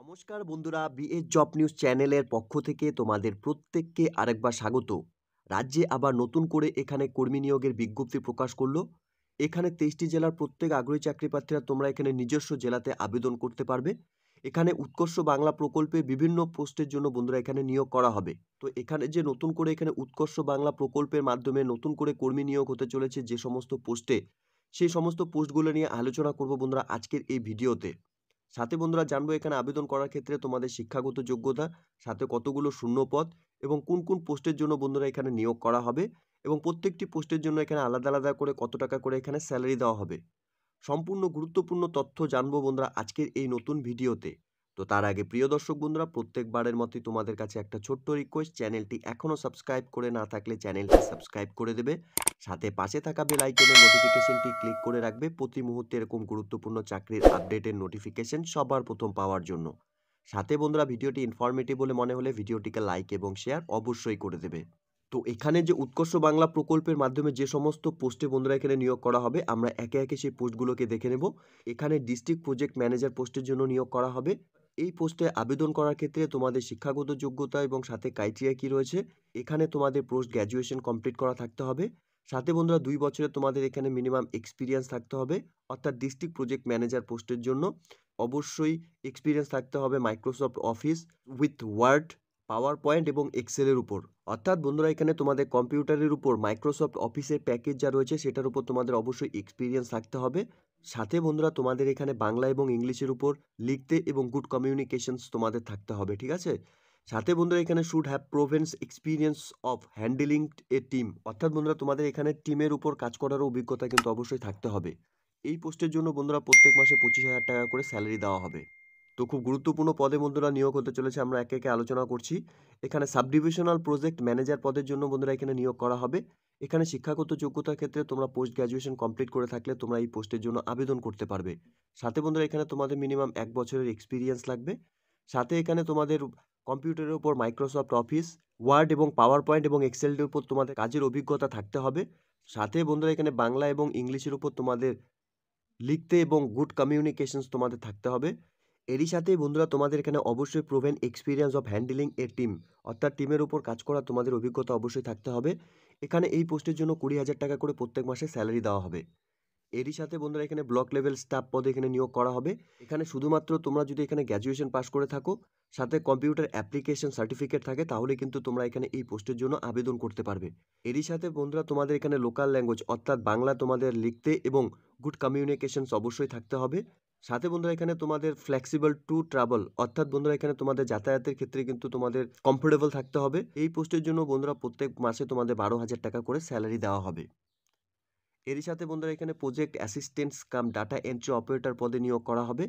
নমস্কার বন্ধুরা BS job news চ্যানেলের পক্ষ থেকে তোমাদের প্রত্যেককে আরেকবার স্বাগত রাজ্যে আবার নতুন করে এখানে কর্মী নিয়োগের বিজ্ঞপ্তি প্রকাশ করলো এখানে তেইশটি জেলার প্রত্যেক আগ্রহী চাকরি প্রার্থীরা তোমরা এখানে নিজস্ব জেলাতে আবেদন করতে পারবে এখানে উৎকর্ষ বাংলা প্রকল্পে বিভিন্ন পোস্টের জন্য বন্ধুরা এখানে নিয়োগ করা হবে তো এখানে যে নতুন করে এখানে উৎকর্ষ বাংলা প্রকল্পের মাধ্যমে নতুন করে কর্মী নিয়োগ হতে চলেছে যে সমস্ত পোস্টে সেই সমস্ত পোস্টগুলো নিয়ে আলোচনা করব বন্ধুরা আজকের এই ভিডিওতে সাথে বন্ধুরা জানবো এখানে আবেদন করার ক্ষেত্রে তোমাদের শিক্ষাগত যোগ্যতা সাথে কতগুলো শূন্য পদ এবং কোন কোন পোস্টের জন্য বন্ধুরা এখানে নিয়োগ করা হবে এবং প্রত্যেকটি পোস্টের জন্য এখানে আলাদা আলাদা করে কত টাকা করে এখানে স্যালারি দেওয়া হবে সম্পূর্ণ গুরুত্বপূর্ণ তথ্য জানবো বন্ধুরা আজকের এই নতুন ভিডিওতে তো তার আগে প্রিয় দর্শক বন্ধুরা প্রত্যেকবারের মতোই তোমাদের কাছে একটা ছোট্ট রিকোয়েস্ট চ্যানেলটি এখনও সাবস্ক্রাইব করে না থাকলে চ্যানেলটি সাবস্ক্রাইব করে দেবে সাথে পাশে থাকা বেল আইকনের নোটিফিকেশনটি ক্লিক করে রাখবে প্রতি মুহূর্তে এরকম গুরুত্বপূর্ণ চাকরির আপডেটের নোটিফিকেশন সবার প্রথম পাওয়ার জন্য সাথে বন্ধুরা ভিডিওটি ইনফরমেটিভ বলে মনে হলে ভিডিওটিকে লাইক এবং শেয়ার অবশ্যই করে দেবে তো এখানে যে উৎকর্ষ বাংলা প্রকল্পের মাধ্যমে যে সমস্ত পোস্টে বন্ধুরা এখানে নিয়োগ করা হবে আমরা একে একে সেই পোস্টগুলোকে দেখে নেব এখানে ডিস্ট্রিক্ট প্রজেক্ট ম্যানেজার পোস্টের জন্য নিয়োগ করা হবে এই পোস্টে আবেদন করার ক্ষেত্রে তোমাদের শিক্ষাগত যোগ্যতা এবং সাথে ক্রাইটেরিয়া কী রয়েছে এখানে তোমাদের পোস্ট গ্র্যাজুয়েশন কমপ্লিট করা থাকতে হবে সাথে বন্ধুরা দুই বছরে তোমাদের এখানে মিনিমাম এক্সপিরিয়েন্স থাকতে হবে অর্থাৎ ডিস্ট্রিক্ট প্রজেক্ট ম্যানেজার পোস্টের জন্য অবশ্যই এক্সপিরিয়েন্স থাকতে হবে Microsoft Office with Word PowerPoint এবং এক্সেলের উপর অর্থাৎ বন্ধুরা এখানে তোমাদের কম্পিউটারের উপর মাইক্রোসফট অফিসের প্যাকেজ যা রয়েছে সেটার উপর তোমাদের অবশ্যই এক্সপিরিয়েন্স থাকতে হবে সাথে বন্ধুরা তোমাদের এখানে বাংলা এবং ইংলিশের উপর লিখতে এবং গুড কমিউনিকেশনস তোমাদের থাকতে হবে ঠিক আছে সাথে বন্ধুরা এখানে should have proven experience of handling a team অর্থাৎ বন্ধুরা তোমাদের এখানে টিমের উপর কাজ করার অভিজ্ঞতা কিন্তু অবশ্যই থাকতে হবে এই পোস্টের জন্য বন্ধুরা প্রত্যেক মাসে পঁচিশ হাজার টাকা করে স্যালারি দেওয়া হবে তো খুব গুরুত্বপূর্ণ পদে বন্ধুরা নিয়োগ হতে চলেছে আমরা একে একে আলোচনা করছি এখানে সাবডিভিশনাল প্রজেক্ট ম্যানেজার পদের জন্য বন্ধুরা এখানে নিয়োগ করা হবে এখানে শিক্ষাগত যোগ্যতার ক্ষেত্রে তোমরা পোস্ট গ্র্যাজুয়েশন কমপ্লিট করে থাকলে তোমরা এই পোস্টের জন্য আবেদন করতে পারবে সাথে বন্ধুরা এখানে তোমাদের মিনিমাম এক বছরের এক্সপিরিয়েন্স লাগবে সাথে এখানে তোমাদের কম্পিউটারের উপর মাইক্রোসফট অফিস ওয়ার্ড এবং পাওয়ার পয়েন্ট এবং এক্সেলের উপর তোমাদের কাজের অভিজ্ঞতা থাকতে হবে সাথে বন্ধুরা এখানে বাংলা এবং ইংলিশের উপর তোমাদের লিখতে এবং গুড কমিউনিকেশনস তোমাদের থাকতে হবে এরই সাথে বন্ধুরা তোমাদের এখানে অবশ্যই proven experience of handling a team অর্থাৎ টিমের উপর কাজ করা তোমাদের অভিজ্ঞতা অবশ্যই থাকতে হবে এখানে এই পোস্টের জন্য কুড়ি হাজার টাকা করে প্রত্যেক মাসে স্যালারি দেওয়া হবে এরই সাথে বন্ধুরা এখানে ব্লক লেভেল স্টাফ পদে এখানে নিয়োগ করা হবে এখানে শুধুমাত্র তোমরা যদি এখানে গ্র্যাজুয়েশন পাস করে থাকো সাথে কম্পিউটার অ্যাপ্লিকেশন সার্টিফিকেট থাকে তাহলে কিন্তু তোমরা এখানে এই পোস্টের জন্য আবেদন করতে পারবে এরই সাথে বন্ধুরা তোমাদের এখানে লোকাল ল্যাঙ্গুয়েজ অর্থাৎ বাংলা তোমাদের লিখতে এবং গুড কমিউনিকেশনস অবশ্যই থাকতে হবে সাথে বন্ধুরা এখানে তোমাদের ফ্লেক্সিবল টু ট্রাভেল অর্থাৎ বন্ধুরা এখানে তোমাদের যাতায়াতের ক্ষেত্রে কিন্তু তোমাদের কমফোর্টেবল থাকতে হবে এই পোস্টের জন্য বন্ধুরা প্রত্যেক মাসে তোমাদের বারো হাজার টাকা করে স্যালারি দেওয়া হবে এরই সাথে বন্ধুরা এখানে project assistants cum data entry operator পদে নিয়োগ করা হবে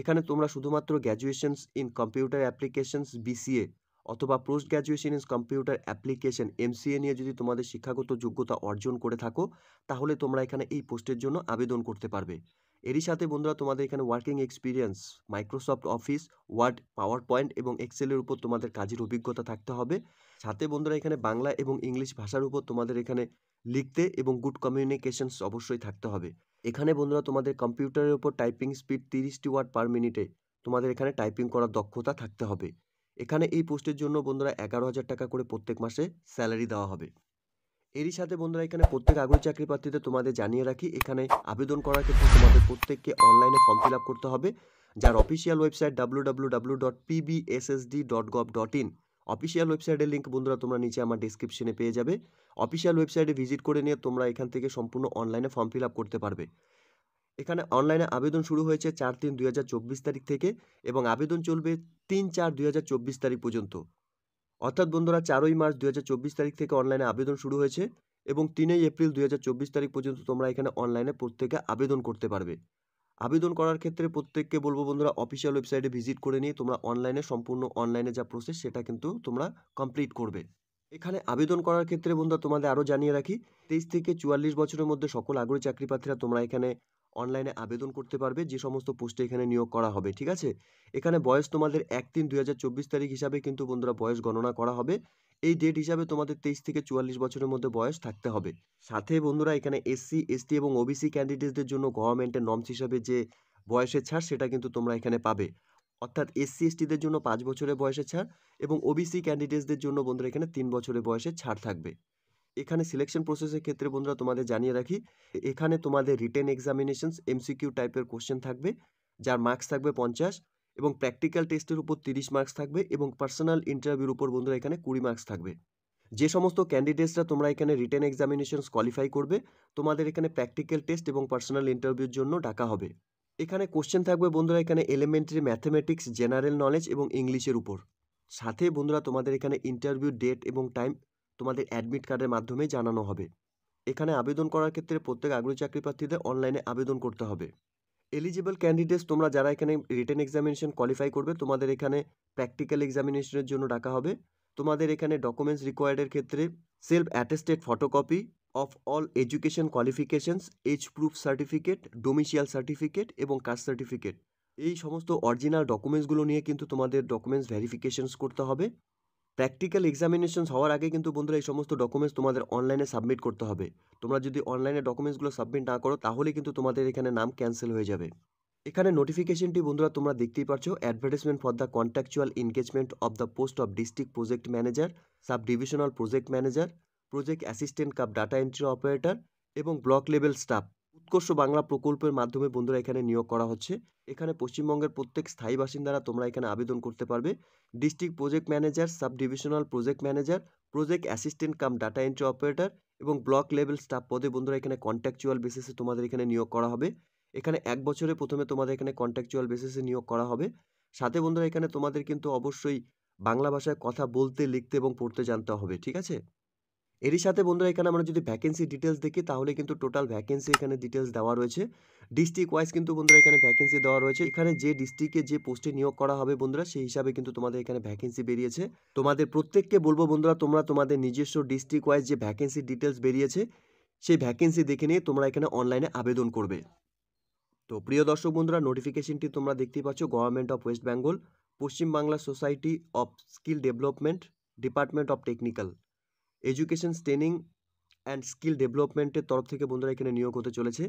এখানে তোমরা শুধুমাত্র graduations in computer applications BCA অথবা post graduation in computer application MCA নিয়ে যদি তোমাদের শিক্ষাগত যোগ্যতা অর্জন করে থাকো তাহলে তোমরা এখানে এই পোস্টের জন্য আবেদন করতে পারবে এরই সাথে বন্ধুরা তোমাদের এখানে working experience Microsoft Office Word PowerPoint এবং এক্সেলের উপর তোমাদের কাজের অভিজ্ঞতা থাকতে হবে সাথে বন্ধুরা এখানে বাংলা এবং ইংলিশ ভাষার উপর তোমাদের এখানে লিখতে এবং গুড কমিউনিকেশনস অবশ্যই থাকতে হবে এখানে বন্ধুরা তোমাদের কম্পিউটারের উপর টাইপিং স্পিড তিরিশটি ওয়ার্ড পার মিনিটে তোমাদের এখানে টাইপিং করার দক্ষতা থাকতে হবে এখানে এই পোস্টের জন্য বন্ধুরা এগারো হাজার টাকা করে প্রত্যেক মাসে স্যালারি দেওয়া হবে এরই সাথে বন্ধুরা এখানে প্রত্যেক আগ্রহী চাকরি প্রার্থীতে তোমাদের জানিয়ে রাখি এখানে আবেদন করার ক্ষেত্রে তোমাদের প্রত্যেককে অনলাইনে ফর্ম ফিল করতে হবে যার official website W dot PBSSD dot gov dot in official ওয়েবসাইটের লিঙ্ক বন্ধুরা তোমরা নিচে আমার ডিসক্রিপশনে পেয়ে যাবে অফিসিয়াল ওয়েবসাইটে ভিজিট করে নিয়ে তোমরা এখান থেকে সম্পূর্ণ অনলাইনে ফর্ম ফিল করতে পারবে এখানে অনলাইনে আবেদন শুরু হয়েছে চার তিন দুই তারিখ থেকে এবং আবেদন চলবে তিন চার দুই তারিখ পর্যন্ত অর্থাৎ বন্ধুরা চারই মার্চ দু তারিখ থেকে অনলাইনে আবেদন শুরু হয়েছে এবং তিনই এপ্রিল দু তারিখ পর্যন্ত তোমরা এখানে অনলাইনে প্রত্যেকে আবেদন করতে পারবে আবেদন করার ক্ষেত্রে প্রত্যেককে বলবো বন্ধুরা অফিসিয়াল ওয়েবসাইটে ভিজিট করে নিয়ে তোমরা অনলাইনে সম্পূর্ণ অনলাইনে যা প্রসেস সেটা কিন্তু তোমরা কমপ্লিট করবে এখানে আবেদন করার ক্ষেত্রে বন্ধুরা তোমাদের আরও জানিয়ে রাখি তেইশ থেকে চুয়াল্লিশ বছরের মধ্যে সকল আগ্রহী চাকরিপ্রার্থীরা তোমরা এখানে অনলাইনে আবেদন করতে পারবে যে সমস্ত পোস্টে এখানে নিয়োগ করা হবে ঠিক আছে এখানে বয়স তোমাদের এক তিন দুই তারিখ হিসাবে কিন্তু বন্ধুরা বয়স গণনা করা হবে এই ডেট হিসাবে তোমাদের তেইশ থেকে চুয়াল্লিশ বছরের মধ্যে বয়স থাকতে হবে সাথে বন্ধুরা এখানে এসসি এসটি এবং ওবিসি ক্যান্ডিডেটদের জন্য গভর্নমেন্টের নর্মস হিসাবে যে বয়সের ছাড় সেটা কিন্তু তোমরা এখানে পাবে অর্থাৎ এসসি এসটিদের জন্য পাঁচ বছরের বয়সের ছাড় এবং ওবিসি ক্যান্ডিডেটসদের জন্য বন্ধুরা এখানে তিন বছরের বয়সের ছাড় থাকবে এখানে সিলেকশন প্রসেসের ক্ষেত্রে বন্ধুরা তোমাদের জানিয়ে রাখি এখানে তোমাদের রিটেন এক্সামিনেশনস এমসিকিউ টাইপের কোশ্চেন থাকবে যার মার্কস থাকবে পঞ্চাশ এবং প্র্যাকটিক্যাল টেস্টের উপর তিরিশ মার্কস থাকবে এবং পার্সোনাল ইন্টারভিউর উপর বন্ধুরা এখানে কুড়ি মার্কস থাকবে যে সমস্ত ক্যান্ডিডেটসরা তোমরা এখানে রিটেন এক্সামিনেশনস কোয়ালিফাই করবে তোমাদের এখানে প্র্যাকটিক্যাল টেস্ট এবং পার্সোনাল ইন্টারভিউর জন্য ডাকা হবে এখানে কোশ্চেন থাকবে বন্ধুরা এখানে এলিমেন্টারি ম্যাথমেটিক্স জেনারেল নলেজ এবং ইংলিশের উপর সাথে বন্ধুরা তোমাদের এখানে ইন্টারভিউ ডেট এবং টাইম তোমাদের অ্যাডমিট কার্ডের মাধ্যমে জানানো হবে এখানে আবেদন করার ক্ষেত্রে প্রত্যেক আগ্রহী চাকরি প্রার্থীদের অনলাইনে আবেদন করতে হবে এলিজিবল ক্যান্ডিডেটস তোমরা যারা এখানে রিটেন এক্সামিনেশন কোয়ালিফাই করবে তোমাদের এখানে প্র্যাকটিক্যাল এক্সামিনেশনের জন্য ডাকা হবে তোমাদের এখানে ডকুমেন্টস রিকোয়ার্ডের ক্ষেত্রে self attested photocopy of all education qualifications age proof certificate domicile certificate এবং কাস্ট সার্টিফিকেট এই সমস্ত অরিজিনাল ডকুমেন্টসগুলো নিয়ে কিন্তু তোমাদের ডকুমেন্টস ভেরিফিকেশনস করতে হবে প্র্যাকটিক্যাল এক্সামিনেশন হওয়ার আগে কিন্তু বন্ধুরা এই সমস্ত ডকুমেন্টস তোমাদের অনলাইনে সাবমিট করতে হবে তোমরা যদি অনলাইনে ডকুমেন্টসগুলো সাবমিট না করো তাহলে কিন্তু তোমাদের এখানে নাম ক্যান্সেল হয়ে যাবে এখানে নোটিফিকেশনটি বন্ধুরা তোমরা দেখতেই পারছো advertisement for the contractual engagement of the post of district project manager sub divisional project manager project assistant cum data entry operator এবং block level staff Utkarsha Bangla প্রকল্পের মাধ্যমে বন্ধুরা এখানে নিয়োগ করা হচ্ছে এখানে পশ্চিমবঙ্গের প্রত্যেক স্থায়ী বাসিন্দারা তোমরা এখানে আবেদন করতে পারবে district project manager sub divisional project manager project assistant cum data entry operator এবং ব্লক লেভেল স্টাফ পদে বন্ধুরা এখানে কন্ট্যাকচুয়াল বেসিসে তোমাদের এখানে নিয়োগ করা হবে এখানে এক বছরে প্রথমে তোমাদের এখানে কন্ট্যাকচুয়াল বেসিসে নিয়োগ করা হবে সাথে বন্ধুরা এখানে তোমাদের কিন্তু অবশ্যই বাংলা ভাষায় কথা বলতে লিখতে এবং পড়তে জানতে হবে ঠিক আছে এরই সাথে বন্ধুরা এখানে আমরা যদি ভ্যাকেন্সি ডিটেলস দেখি তাহলে কিন্তু টোটাল ভ্যাকেন্সি এখানে ডিটেলস দেওয়া রয়েছে ডিস্ট্রিক্ট ওয়াইজ কিন্তু বন্ধুরা এখানে ভ্যাকেন্সি দেওয়া রয়েছে এখানে যে ডিস্ট্রিক্টে যে পোস্টে নিয়োগ করা হবে বন্ধুরা সেই হিসাবে কিন্তু তোমাদের এখানে ভ্যাকেন্সি বেরিয়েছে তোমাদের প্রত্যেককে বলবো বন্ধুরা তোমরা তোমাদের নিজস্ব ডিস্ট্রিক্ট ওয়াইজ যে ভ্যাকেন্সি ডিটেলস বেরিয়েছে সেই ভ্যাকেন্সি দেখে নিয়ে তোমরা এখানে অনলাইনে আবেদন করবে তো প্রিয় দর্শক বন্ধুরা নোটিফিকেশনটি তোমরা দেখতেই পাচ্ছ government of West Bengal Paschimbanga society of skill development department of technical education training and skill ডেভেলপমেন্টের তরফ থেকে বন্ধুরা এখানে নিয়োগ হতে চলেছে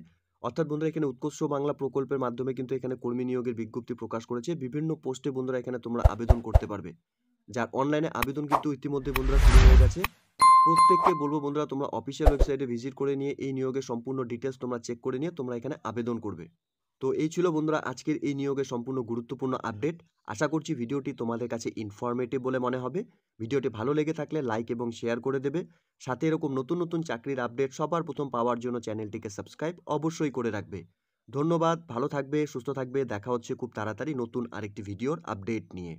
অর্থাৎ বন্ধুরা এখানে উৎকর্ষ বাংলা প্রকল্পের মাধ্যমে কিন্তু এখানে কর্মী নিয়োগের বিজ্ঞপ্তি প্রকাশ করেছে বিভিন্ন পোস্টে বন্ধুরা এখানে তোমরা আবেদন করতে পারবে যার অনলাইনে আবেদন কিন্তু ইতিমধ্যে বন্ধুরা শুরু হয়ে গেছে প্রত্যেককে বলবো বন্ধুরা তোমরা অফিসিয়াল ওয়েবসাইটে ভিজিট করে নিয়ে এই নিয়োগের সম্পূর্ণ ডিটেলস তোমরা চেক করে নিয়ে তোমরা এখানে আবেদন করবে তো এই ছিল বন্ধুরা আজকের এই নিয়োগের সম্পূর্ণ গুরুত্বপূর্ণ আপডেট আশা করছি ভিডিওটি তোমাদের কাছে ইনফরমেটিভ বলে মনে হবে ভিডিওটি ভালো লেগে থাকলে লাইক এবং শেয়ার করে দেবে সাথে এরকম নতুন নতুন চাকরির আপডেট সবার প্রথম পাওয়ার জন্য চ্যানেলটিকে সাবস্ক্রাইব অবশ্যই করে রাখবে ধন্যবাদ ভালো থাকবে সুস্থ থাকবে দেখা হচ্ছে খুব তাড়াতাড়ি নতুন আরেকটি ভিডিওর আপডেট নিয়ে